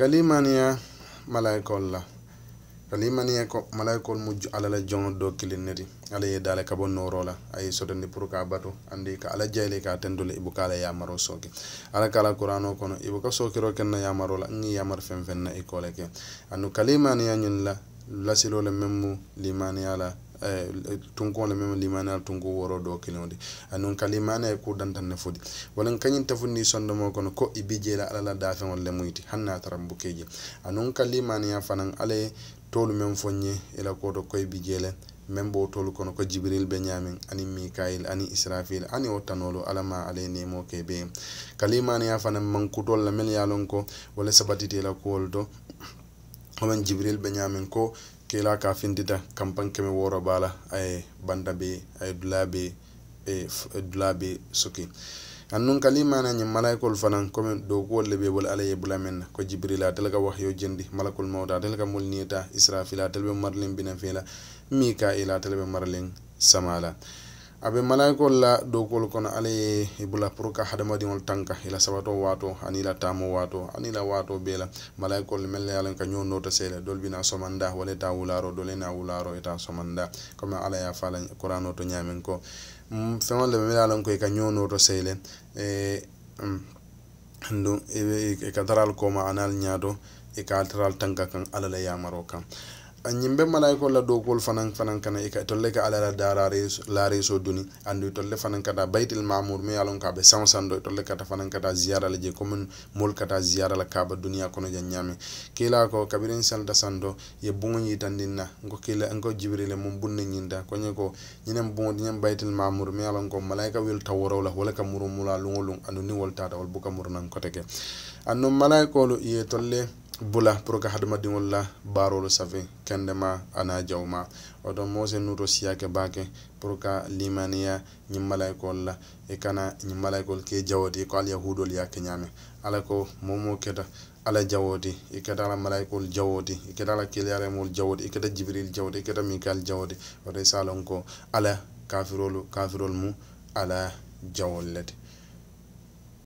kalimaniya malaikol la kalimaniya ko malaikol mu ala la joŋo do kilin neti ala ye dala ka bo nooro la a ye sotondi pour ka bato andi ka ala jayile ka tendo le i buka ala yamaro sooke ala ka ala kurano kono i buka sookiro ken na yamaro la ŋ yamar feŋ feŋ na i ko le ke anu kalimaniya ñun la lasilo le meŋ mu limaniya la Eh, tunko le meme limana tunko woro do kelen de anun kalimana e ko dantan ne fodi walan kanyin ta sondo mo kono ko ibije la alala da fe wala muyti hanna tarambu keje anun limana ya fanan ale tolu men fonye ila ko do koy bijele men bo tolu kono ko jibril be ñamin ani mikail ani israfil ani otanolo alama ala ma ala nemo ke be kalimaniya fana mankutol la mel yalon ko wala sabati sabatitela kuwol to omen jibril be ñamin ko kela ka fintita kampan keme woro bala ay banda be ay dula be e dula be suki annun kalima na nyi malaikul fanan kome do ko le be bol alaye bula men ko jibrila tel ka wahyo jendi malakul mawda tel ka mulnita israfila tel be marlin binan fela mikaila tel be marlin samala a be malayikolu la dookolu kono ala ye i e bula pour ka hadamadiŋolu tanka i la sabato waato ani i la taamo waato ani i la waato bee la malayikolu meŋ le ye a loŋ ka ɲoo noota see doolu bina somanda wala ita wulaaro doolu ina wulaaro ita somanda comme ala ye a fa la kurano to ñaameŋ ko mm, feŋolu le meŋ ye a loŋ ko i ka ɲoo nooto see le ee, mm, i ka tara ali kooma anaali ñaato i ka ali tara tanka kaŋ ala la yaamaro kaŋ a ñimbe malayikolla e dookol fanan fanan kana i e ka tolle ka alala dala reso duni andu tolle fanan kata baytil mamour mais alon kaɓe sansando e tolle kata fanan kata ziyara la je commune mol kata ziyara la kaɓa duniya kono jan ñame kila ko kabirin salda sando ye buŋoñi tandinna ngo kila ngo jibrile mum bunne ñinta koñe ko ñinen buŋo ñinen baytil mamour mais alon ko malayika wel taworowla wala ka muro mula luŋo luŋ andu ni wol tata wol buka muro nan kote ke annu malayikolu ye tolle bula pour ka hadamadiŋol la baarolu safi kendema ana jaw ma woto moo moose nuto siyake baake pour ka limaniya ñiŋ malaykol la i kana ñiŋ malaykol ke jawoti ko ala yahudol ye keñaami ala ko momo keta ala jawoti i keta ala malaykol jawoti i keta ala kiliyaremol jawoti i keta jibril jawoti i keta mikal jawoti woto i se a lon ko ala kafirolu kafirol mu ala jawol le ti